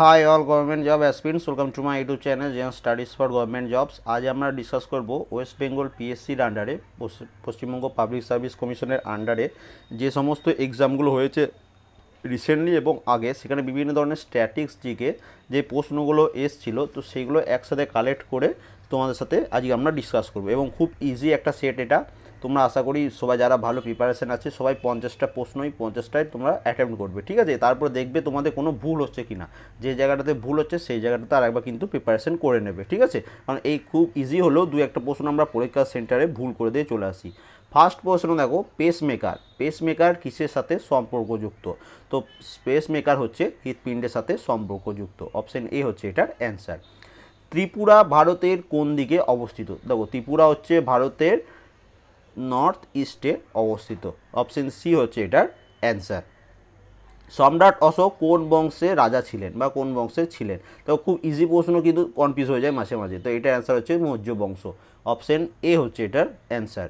high all government job aspirants welcome to my YouTube channel Gen studies for government jobs আজ আমরা discuss করব West Bengal পিএসসির আন্ডারে Paschimbanga public service কমিশনের আন্ডারে যে সমস্ত এক্সামগুলো হয়েছে রিসেন্টলি এবং আগে সেখানে বিভিন্ন ধরনের স্ট্যাটিক্স জিকে যে প্রশ্নগুলো এসছিল তো সেগুলো একসাথে কালেক্ট করে তোমাদের সাথে আজকে আমরা ডিসকাস করব এবং খুব ইজি একটা সেট এটা তোমরা আশা করি সবাই যারা ভালো প্রিপারেশান আছে সবাই পঞ্চাশটা প্রশ্ন ওই পঞ্চাশটাই তোমরা অ্যাটেম্প করবে ঠিক আছে তারপরে দেখবে তোমাদের কোনো ভুল হচ্ছে কি না যে জায়গাটাতে ভুল হচ্ছে সেই জায়গাটাতে আর একবার কিন্তু প্রিপারেশান করে নেবে ঠিক আছে কারণ এই খুব ইজি হলেও দু একটা প্রশ্ন আমরা পরীক্ষা সেন্টারে ভুল করে দিয়ে চলে আসি ফার্স্ট প্রশ্ন দেখো পেসমেকার পেসমেকার কিসের সাথে সম্পর্কযুক্ত তো পেসমেকার হচ্ছে হৃৎপিণ্ডের সাথে সম্পর্কযুক্ত অপশান এ হচ্ছে এটার অ্যান্সার ত্রিপুরা ভারতের কোন দিকে অবস্থিত দেখো ত্রিপুরা হচ্ছে ভারতের নর্থ ইস্টে অবস্থিত অপশন সি হচ্ছে এটার অ্যান্সার সম্রাট অশোক কোন বংশে রাজা ছিলেন বা কোন বংশে ছিলেন তো খুব ইজি প্রশ্ন কিন্তু কনফিউজ হয়ে যায় মাঝে মাঝে তো এটার অ্যান্সার হচ্ছে মৌর্য বংশ অপশন এ হচ্ছে এটার অ্যান্সার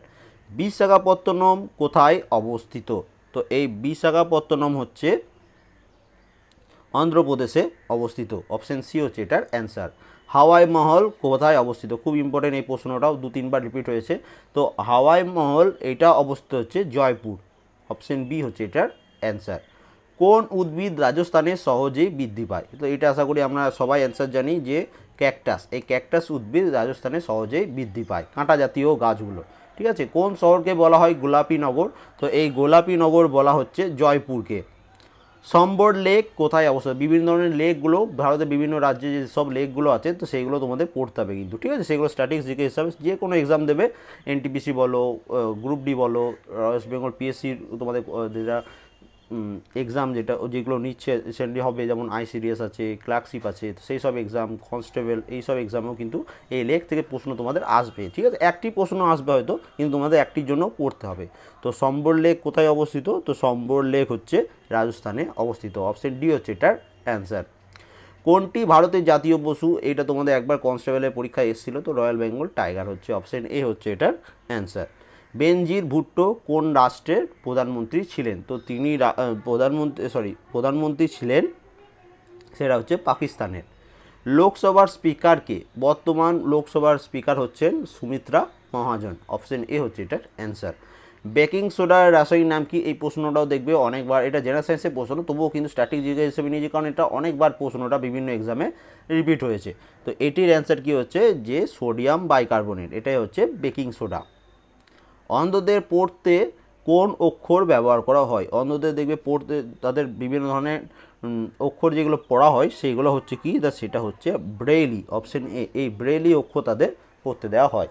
বিশাখাপত্তনম কোথায় অবস্থিত তো এই বিশাখাপত্তনম হচ্ছে অন্ধ্রপ্রদেশে অবস্থিত অপশন সি হচ্ছে এটার অ্যান্সার হাওয়াই মহল কোথায় অবস্থিত খুব ইম্পর্টেন্ট এই প্রশ্নটাও দু তিনবার রিপিট হয়েছে তো হাওয়াই মহল এটা অবস্থিত হচ্ছে জয়পুর অপশন বি হচ্ছে এটার অ্যান্সার কোন উদ্ভিদ রাজস্থানে সহজেই বৃদ্ধি পায় তো এটা আশা করি আমরা সবাই অ্যান্সার জানি যে ক্যাকটাস এই ক্যাকটাস উদ্ভিদ রাজস্থানে সহজেই বৃদ্ধি পায় কাঁটা জাতীয় গাছগুলো ঠিক আছে কোন শহরকে বলা হয় গোলাপী নগর তো এই গোলাপী নগর বলা হচ্ছে জয়পুরকে সম্বর লেক কোথায় অবস্থিত বিভিন্ন ধরনের লেকগুলো ভারতের বিভিন্ন রাজ্যে যে সব লেকগুলো আছে তো সেইগুলো তোমাদের পড়তে হবে কিন্তু ঠিক আছে সেগুলো স্ট্যাটিক্স জিকে হিসাবে যে কোনো এক্সাম দেবে এনটিপিসি বলো গ্রুপ ডি বলো ওয়েস্ট বেঙ্গল পিএসসির তোমাদের যেটা এক্সাম যেটা যেগুলো নিচ্ছে রিসেন্টলি হবে যেমন আইসিডিএস আছে ক্লার্কশিপ আছে সেই সব এক্সাম কনস্টেবল এইসব সব এক্সামেও কিন্তু এই লেখ থেকে প্রশ্ন তোমাদের আসবে ঠিক আছে একটি প্রশ্ন আসবে হয়তো কিন্তু তোমাদের একটির জন্য পড়তে হবে তো সম্বর লেক কোথায় অবস্থিত তো সম্বর লেক হচ্ছে রাজস্থানে অবস্থিত অপশন ডি হচ্ছে এটার অ্যান্সার কোনটি ভারতের জাতীয় পশু এটা তোমাদের একবার কনস্টেবলের পরীক্ষায় এসেছিলো তো রয়্যাল বেঙ্গল টাইগার হচ্ছে অপশন এ হচ্ছে এটার অ্যান্সার বেনজির ভুট্টো কোন রাষ্ট্রের প্রধানমন্ত্রী ছিলেন তো তিনি প্রধানমন্ত্রী সরি প্রধানমন্ত্রী ছিলেন সেটা হচ্ছে পাকিস্তানের লোকসভার স্পিকারকে বর্তমান লোকসভার স্পিকার হচ্ছেন সুমিত্রা মহাজন অপশন এ হচ্ছে এটার অ্যান্সার বেকিং সোডার রাসায়নিক নাম কি এই প্রশ্নটাও দেখবে অনেকবার এটা জেনারেল সায়েন্সের প্রশ্ন তবুও কিন্তু স্ট্যাটিক জিজ্ঞাসা হিসেবে নিয়েছে কারণ এটা অনেকবার প্রশ্নটা বিভিন্ন এক্সামে রিপিট হয়েছে তো এটির অ্যান্সার কি হচ্ছে যে সোডিয়াম বাইকার্বনেট এটাই হচ্ছে বেকিং সোডা অন্ধদের পড়তে কোন অক্ষর ব্যবহার করা হয় অন্ধদের দেখবে পড়তে তাদের বিভিন্ন ধরনের অক্ষর যেগুলো পড়া হয় সেইগুলো হচ্ছে কি তা সেটা হচ্ছে ব্রেলি অপশন এ এই ব্রেলি অক্ষর তাদের পড়তে দেওয়া হয়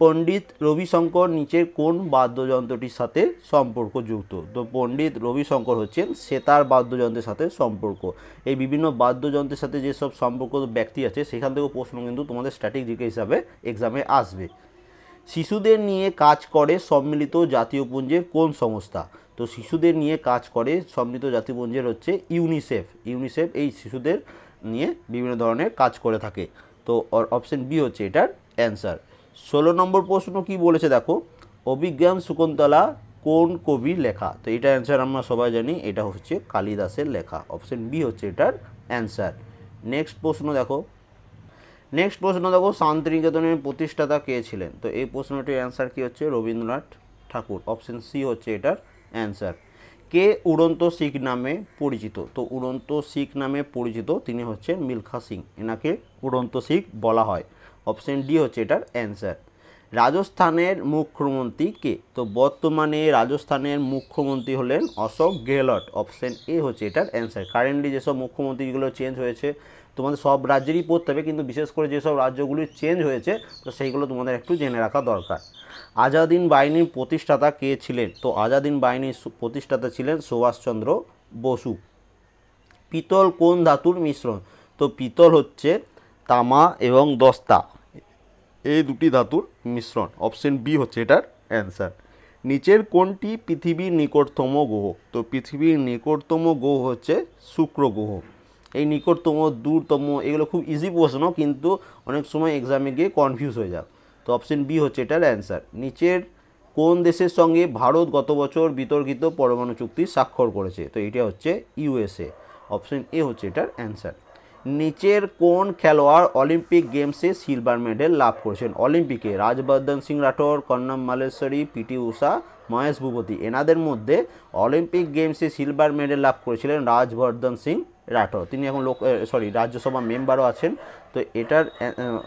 পণ্ডিত রবিশঙ্কর নিচের কোন বাদ্যযন্ত্রটির সাথে সম্পর্কযুক্ত তো পণ্ডিত রবিশঙ্কর হচ্ছেন সেতার বাদ্যযন্ত্রের সাথে সম্পর্ক এই বিভিন্ন বাদ্যযন্ত্রের সাথে যেসব সম্পর্ক ব্যক্তি আছে সেখান থেকেও প্রশ্ন কিন্তু তোমাদের স্ট্যাটিক দিকে হিসাবে এক্সামে আসবে শিশুদের নিয়ে কাজ করে সম্মিলিত জাতীয় পুঞ্জের কোন সংস্থা তো শিশুদের নিয়ে কাজ করে সম্মিলিত জাতীয় পুঞ্জের হচ্ছে ইউনিসেফ ইউনিসেফ এই শিশুদের নিয়ে বিভিন্ন ধরনের কাজ করে থাকে তো অপশন বি হচ্ছে এটার অ্যান্সার ষোলো নম্বর প্রশ্ন কি বলেছে দেখো অভিজ্ঞান শকুন্তলা কোন কবির লেখা তো এটা অ্যান্সার আমরা সবাই জানি এটা হচ্ছে কালিদাসের লেখা অপশন বি হচ্ছে এটার অ্যান্সার নেক্সট প্রশ্ন দেখো নেক্সট প্রশ্ন দেখো শান্তিনিকেতনের প্রতিষ্ঠাতা কে ছিলেন তো এই প্রশ্নটির অ্যান্সার কী হচ্ছে রবীন্দ্রনাথ ঠাকুর অপশন সি হচ্ছে এটার অ্যান্সার কে উড়ন্ত শিখ নামে পরিচিত তো উড়ন্ত শিখ নামে পরিচিত তিনি হচ্ছেন মিলখা সিং এনাকে উড়ন্ত শিখ বলা হয় অপশন ডি হচ্ছে এটার অ্যান্সার রাজস্থানের মুখ্যমন্ত্রী কে তো বর্তমানে রাজস্থানের মুখ্যমন্ত্রী হলেন অশোক গেহলট অপশন এ হচ্ছে এটার অ্যান্সার কারেন্টলি যেসব মুখ্যমন্ত্রীগুলো চেঞ্জ হয়েছে তোমাদের সব রাজ্যেরই পড়তে হবে কিন্তু বিশেষ করে যেসব রাজ্যগুলি চেঞ্জ হয়েছে তো সেইগুলো তোমাদের একটু জেনে রাখা দরকার আজাদিন বাহিনীর প্রতিষ্ঠাতা কে ছিলেন তো আজাদিন বাহিনীর প্রতিষ্ঠাতা ছিলেন সুভাষচন্দ্র বসু পিতল কোন ধাতুর মিশ্রণ তো পিতল হচ্ছে তামা এবং দস্তা এই দুটি ধাতুর মিশ্রণ অপশন বি হচ্ছে এটার অ্যান্সার নিচের কোনটি পৃথিবীর নিকটতম গ্রহ তো পৃথিবীর নিকটতম গ্রহ হচ্ছে শুক্র গ্রহ এই নিকটতম দূরতম এগুলো খুব ইজি প্রশ্ন কিন্তু অনেক সময় এক্সামে গিয়ে কনফিউজ হয়ে যাক তো অপশন বি হচ্ছে এটার অ্যান্সার নিচের কোন দেশের সঙ্গে ভারত গত বছর বিতর্কিত পরমাণু চুক্তি স্বাক্ষর করেছে তো এটা হচ্ছে ইউএসএ অপশন এ হচ্ছে এটার অ্যান্সার নিচের কোন খেলোয়াড় অলিম্পিক গেমসে সিলভার মেডেল লাভ করেছেন অলিম্পিকে রাজবর্ধন সিং রাঠোর কন্নম মালেশ্বরী পিটি উষা মহেশ ভূপতি এনাদের মধ্যে অলিম্পিক গেমসে সিলভার মেডেল লাভ করেছিলেন রাজবর্ধন সিং রাঠোর তিনি এখন লোক সরি রাজ্যসভা মেম্বারও আছেন তো এটার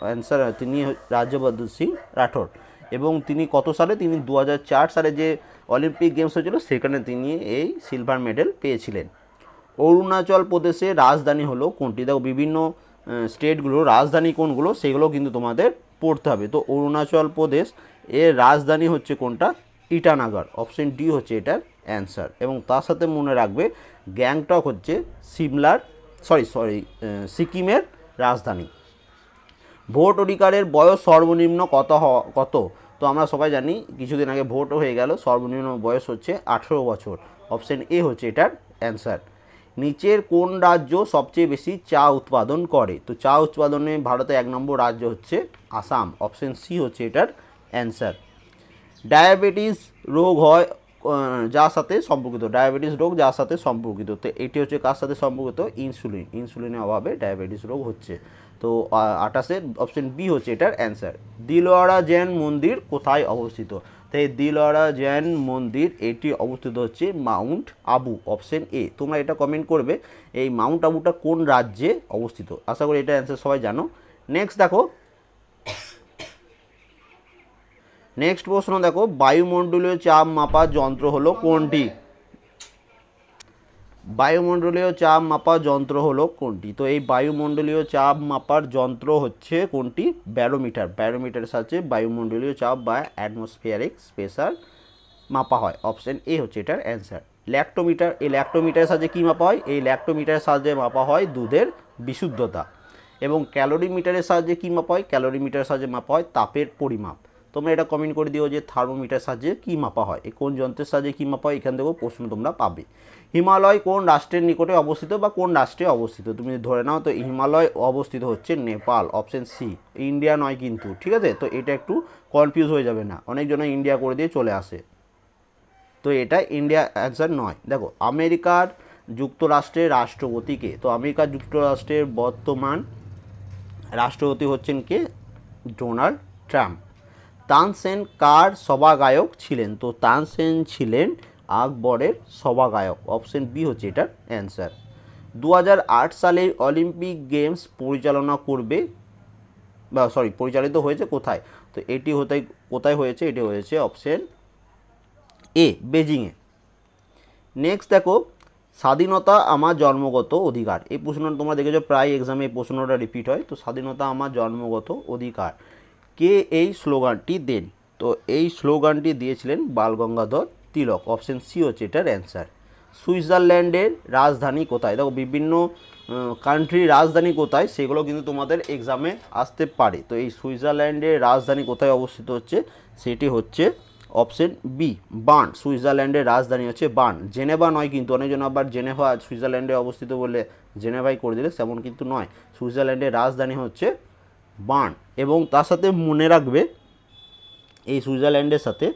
অ্যান্সার তিনি রাজ্যবর্ধন সিং রাঠোর এবং তিনি কত সালে তিনি দু সালে যে অলিম্পিক গেমস হয়েছিল সেখানে তিনি এই সিলভার মেডেল পেয়েছিলেন অরুণাচল প্রদেশে রাজধানী হলো কোনটি দেখো বিভিন্ন স্টেটগুলো রাজধানী কোনগুলো সেগুলো কিন্তু তোমাদের পড়তে হবে তো অরুণাচল প্রদেশ এর রাজধানী হচ্ছে কোনটা ইটানাগার অপশন ডি হচ্ছে এটার অ্যান্সার এবং তার সাথে মনে রাখবে গ্যাংটক হচ্ছে সিমলার সরি সরি সিকিমের রাজধানী ভোট অধিকারের বয়স সর্বনিম্ন কত কত তো আমরা সবাই জানি কিছুদিন আগে ভোটও হয়ে গেল সর্বনিম্ন বয়স হচ্ছে আঠেরো বছর অপশন এ হচ্ছে এটার অ্যান্সার নিচের কোন রাজ্য সবচেয়ে বেশি চা উৎপাদন করে তো চা উৎপাদনে ভারতে এক নম্বর রাজ্য হচ্ছে আসাম অপশন সি হচ্ছে এটার অ্যান্সার ডায়াবেটিস রোগ হয় যার সাথে সম্পর্কিত ডায়াবেটিস রোগ যার সাথে সম্পর্কিত তো এটি হচ্ছে কার সাথে সম্পর্কিত ইনসুলিন ইনসুলিনের অভাবে ডায়াবেটিস রোগ হচ্ছে তো আঠাশের অপশন বি হচ্ছে এটার অ্যান্সার দিলোয়ারা জৈন মন্দির কোথায় অবস্থিত তাই দিলওয়ারা জৈন মন্দির এটি অবস্থিত হচ্ছে মাউন্ট আবু অপশন এ তোমরা এটা কমেন্ট করবে এই মাউন্ট আবুটা কোন রাজ্যে অবস্থিত আশা করি এটা অ্যান্সার সবাই জানো নেক্সট দেখো নেক্সট প্রশ্ন দেখো বায়ুমণ্ডলীয় চাপ মাপার যন্ত্র হলো কোনটি বায়ুমণ্ডলীয় চাপ মাপার যন্ত্র হলো কোনটি তো এই বায়ুমণ্ডলীয় চাপ মাপার যন্ত্র হচ্ছে কোনটি ব্যারোমিটার ব্যারোমিটার সাহায্যে বায়ুমণ্ডলীয় চাপ বা অ্যাটমসফিয়ারিক স্পেশাল মাপা হয় অপশন এ হচ্ছে এটার অ্যান্সার ল্যাক্টোমিটার এই ল্যাক্টোমিটার সাহায্যে কী মাপা হয় এই ল্যাক্টোমিটার সাহায্যে মাপা হয় দুধের বিশুদ্ধতা এবং ক্যালোরিমিটারের সাহায্যে কী মাপা হয় ক্যালোরিমিটারের সাহায্যে মাপা হয় তাপের পরিমাপ তোমরা এটা কমেন্ট করে দিও যে থার্মোমিটার সাহায্যে কী মাপা হয় এই কোন যন্ত্রের সাহায্যে কী মাপা হয় এখান থেকেও প্রশ্ন তোমরা পাবে হিমালয় কোন রাষ্ট্রের নিকটে অবস্থিত বা কোন রাষ্ট্রে অবস্থিত তুমি ধরে নাও তো হিমালয় অবস্থিত হচ্ছে নেপাল অপশন সি ইন্ডিয়া নয় কিন্তু ঠিক আছে তো এটা একটু কনফিউজ হয়ে যাবে না অনেকজন ইন্ডিয়া করে দিয়ে চলে আসে তো এটা ইন্ডিয়া অ্যান্সার নয় দেখো আমেরিকার যুক্তরাষ্ট্রের রাষ্ট্রপতিকে তো আমেরিকা যুক্তরাষ্ট্রের বর্তমান রাষ্ট্রপতি হচ্ছেন কে ডোনাল্ড ট্রাম্প তানসেন কার সভাগায়ক ছিলেন তো তানসেন ছিলেন আকবরের সভাগায়ক অপশন বি হচ্ছে এটার অ্যান্সার দু সালে অলিম্পিক গেমস পরিচালনা করবে বা সরি পরিচালিত হয়েছে কোথায় তো এটি হতে কোথায় হয়েছে এটি হয়েছে অপশন এ বেজিংয়ে নেক্সট দেখো স্বাধীনতা আমার জন্মগত অধিকার এই প্রশ্নটা তোমরা দেখেছো প্রায় এক্সামে এই প্রশ্নটা রিপিট হয় তো স্বাধীনতা আমার জন্মগত অধিকার কে এই স্লোগানটি দেন তো এই স্লোগানটি দিয়েছিলেন বালগঙ্গাধর তিলক অপশন সি হচ্ছে এটার অ্যান্সার সুইজারল্যান্ডের রাজধানী কোথায় দেখো বিভিন্ন কান্ট্রির রাজধানী কোথায় সেগুলো কিন্তু তোমাদের এক্সামে আসতে পারে তো এই সুইজারল্যান্ডের রাজধানী কোথায় অবস্থিত হচ্ছে সেটি হচ্ছে অপশন বি বান সুইজারল্যান্ডের রাজধানী হচ্ছে বার্ন জেনেভা নয় কিন্তু অনেকজন আবার জেনেভা সুইজারল্যান্ডে অবস্থিত বলে জেনেভাই করে দিলে সেমন কিন্তু নয় সুইজারল্যান্ডের রাজধানী হচ্ছে বার্ন এবং তার সাথে মনে রাখবে এই সুইজারল্যান্ডের সাথে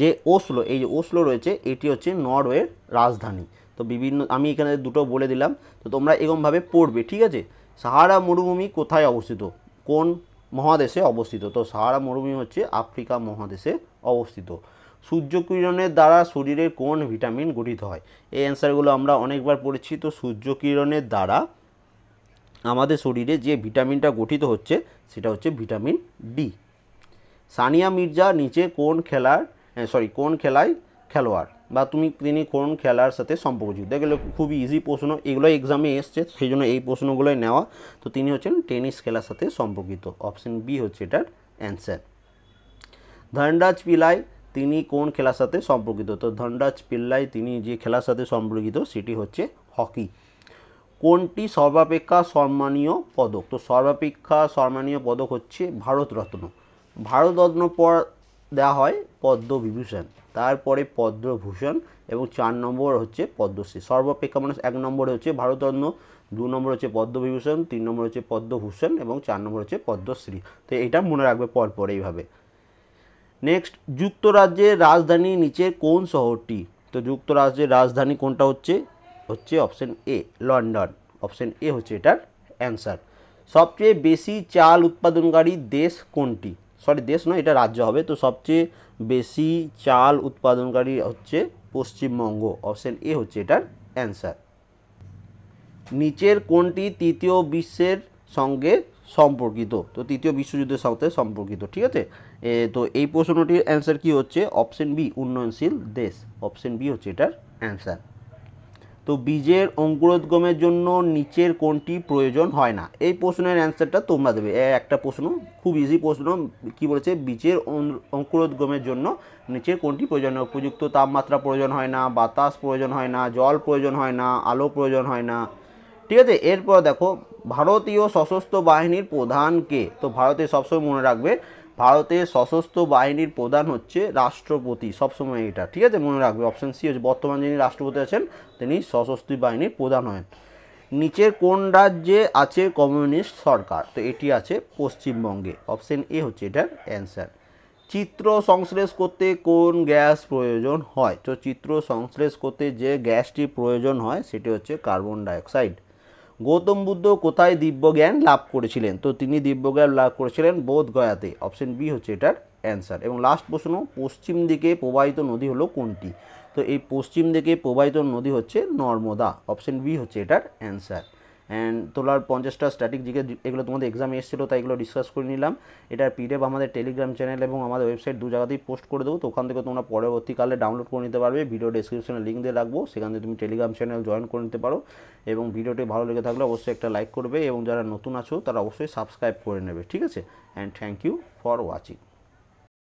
যে ওসলো এই যে ওসলো রয়েছে এটি হচ্ছে নরওয়ের রাজধানী তো বিভিন্ন আমি এখানে দুটো বলে দিলাম তো তোমরা এরকমভাবে পড়বে ঠিক আছে সাহারা মরুভূমি কোথায় অবস্থিত কোন মহাদেশে অবস্থিত তো সাহারা মরুভূমি হচ্ছে আফ্রিকা মহাদেশে অবস্থিত সূর্যকিরণের দ্বারা শরীরে কোন ভিটামিন গঠিত হয় এই অ্যান্সারগুলো আমরা অনেকবার পড়েছি তো সূর্যকিরণের দ্বারা আমাদের শরীরে যে ভিটামিনটা গঠিত হচ্ছে সেটা হচ্ছে ভিটামিন ডি সানিয়া মির্জা নিচে কোন খেলার সরি কোন খেলায় খেলোয়াড় বা তুমি তিনি কোন খেলার সাথে সম্পর্কযুক্ত এগুলো খুবই ইজি প্রশ্ন এগুলো এক্সামে এসছে সেই জন্য এই প্রশ্নগুলোই নেওয়া তো তিনি হচ্ছেন টেনিস খেলার সাথে সম্পর্কিত অপশন বি হচ্ছে এটার অ্যান্সার ধনরাজ পিলাই তিনি কোন খেলার সাথে সম্পর্কিত তো ধনরাজ পিল্লাই তিনি যে খেলার সাথে সম্পর্কিত সেটি হচ্ছে হকি কোনটি সর্বাপেক্ষা সম্মানীয় পদক তো সর্বাপেক্ষা সম্মানীয় পদক হচ্ছে ভারতরত্ন ভারতরত্ন পর দেওয়া হয় পদ্মবিভূষণ তারপরে পদ্মভূষণ এবং চার নম্বর হচ্ছে পদ্মশ্রী সর্বাপেক্ষা মানুষ এক নম্বরে হচ্ছে ভারতরত্ন দু নম্বর হচ্ছে পদ্মবিভূষণ তিন নম্বর হচ্ছে পদ্মভূষণ এবং চার নম্বর হচ্ছে পদ্মশ্রী তো এটা মনে রাখবে পরপর এইভাবে নেক্সট যুক্তরাজ্যের রাজধানী নিচে কোন শহরটি তো যুক্তরাজ্যের রাজধানী কোনটা হচ্ছে হচ্ছে option A London option A হচ্ছে এটার অ্যান্সার সবচেয়ে বেশি চাল উৎপাদনকারী দেশ কোনটি সরি দেশ নয় এটা রাজ্য হবে তো সবচেয়ে বেশি চাল উৎপাদনকারী হচ্ছে পশ্চিমবঙ্গ অপশন এ হচ্ছে এটার অ্যান্সার নিচের কোনটি তৃতীয় বিশ্বের সঙ্গে সম্পর্কিত তো তৃতীয় বিশ্বযুদ্ধের সাথে সম্পর্কিত ঠিক আছে তো এই প্রশ্নটির অ্যান্সার কি হচ্ছে অপশন বি উন্নয়নশীল দেশ অপশন বি হচ্ছে এটার অ্যান্সার তো বীজের অঙ্কুরোদ্গমের জন্য নিচের কোনটি প্রয়োজন হয় না এই প্রশ্নের অ্যান্সারটা তোমরা দেবে একটা প্রশ্ন খুব ইজি প্রশ্ন কি বলেছে বীজের অঙ্কুরোদ্গমের জন্য নিচের কোনটি প্রয়োজন হয় উপযুক্ত তাপমাত্রা প্রয়োজন হয় না বাতাস প্রয়োজন হয় না জল প্রয়োজন হয় না আলো প্রয়োজন হয় না ঠিক আছে এরপর দেখো ভারতীয় সশস্ত্র বাহিনীর প্রধানকে তো ভারতে সবসময় মনে রাখবে ভারতের সশস্ত্র বাহিনীর প্রধান হচ্ছে রাষ্ট্রপতি সবসময় এটা ঠিক আছে মনে রাখবে অপশান সি হচ্ছে বর্তমান যিনি রাষ্ট্রপতি আছেন তিনি সশস্ত্র বাহিনীর প্রধান হন নিচের কোন রাজ্যে আছে কমিউনিস্ট সরকার তো এটি আছে পশ্চিমবঙ্গে অপশান এ হচ্ছে এটার অ্যান্সার চিত্র সংশ্লেষ করতে কোন গ্যাস প্রয়োজন হয় তো চিত্র সংশ্লেষ করতে যে গ্যাসটি প্রয়োজন হয় সেটি হচ্ছে কার্বন ডাইঅক্সাইড গৌতম বুদ্ধ কোথায় দিব্যজ্ঞান লাভ করেছিলেন তো তিনি দিব্যজ্ঞান লাভ করেছিলেন বোধগয়াতে অপশন বি হচ্ছে এটার অ্যান্সার এবং লাস্ট প্রশ্ন পশ্চিম দিকে প্রবাহিত নদী হলো কোনটি তো এই পশ্চিম দিকে প্রবাহিত নদী হচ্ছে নর্মদা অপশন বি হচ্ছে এটার অ্যান্সার অ্যান্ড তোলার পঞ্চাশটা স্ট্যাটিক জিকে এগুলো তোমাদের এক্সাম এসেছিলো তাই এগুলো ডিসকাস করে নিলাম এটার পিডিএফ আমাদের টেলিগ্রাম চ্যানেল এবং আমাদের ওয়েবসাইট দু জায়গাতেই পোস্ট করে দেবো তো ওখান থেকে তোমরা পরবর্তীকালে ডাউনলোড করে নিতে পারবে ভিডিও ডিসক্রিপশনে লিঙ্ক দিয়ে রাখবো সেখান থেকে তুমি টেলিগ্রাম চ্যানেল জয়েন করে নিতে পারো এবং ভিডিওটি ভালো লেগে থাকলে অবশ্যই একটা লাইক করবে এবং যারা নতুন আছো তারা অবশ্যই সাবস্ক্রাইব করে নেবে ঠিক আছে and thank you for watching